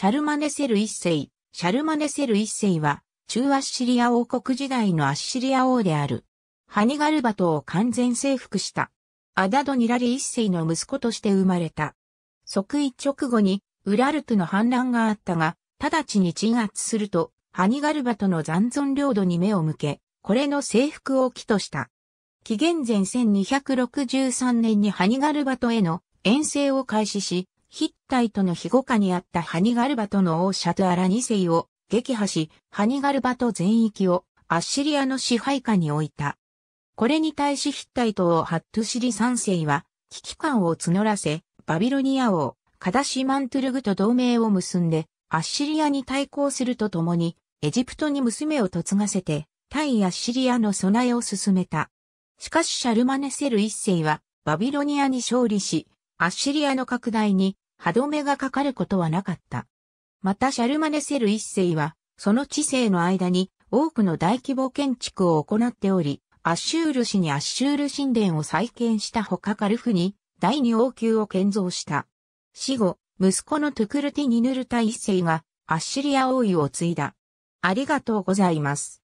シャルマネセル一世。シャルマネセル一世は、中アッシリア王国時代のアッシリア王である。ハニガルバトを完全征服した。アダドニラリ一世の息子として生まれた。即位直後に、ウラルトの反乱があったが、直ちに鎮圧すると、ハニガルバトの残存領土に目を向け、これの征服を起とした。紀元前1263年にハニガルバトへの遠征を開始し、ヒッタイトの庇護下にあったハニガルバトの王シャトアラ2世を撃破し、ハニガルバト全域をアッシリアの支配下に置いた。これに対しヒッタイトをハットシリ3世は危機感を募らせ、バビロニア王、カダシマントゥルグと同盟を結んで、アッシリアに対抗するとともに、エジプトに娘を嫁がせて、対アッシリアの備えを進めた。しかしシャルマネセル一世は、バビロニアに勝利し、アッシリアの拡大に歯止めがかかることはなかった。またシャルマネセル一世は、その知世の間に多くの大規模建築を行っており、アッシュール氏にアッシュール神殿を再建したほかカルフに第二王宮を建造した。死後、息子のトゥクルティニヌルタ一世がアッシリア王位を継いだ。ありがとうございます。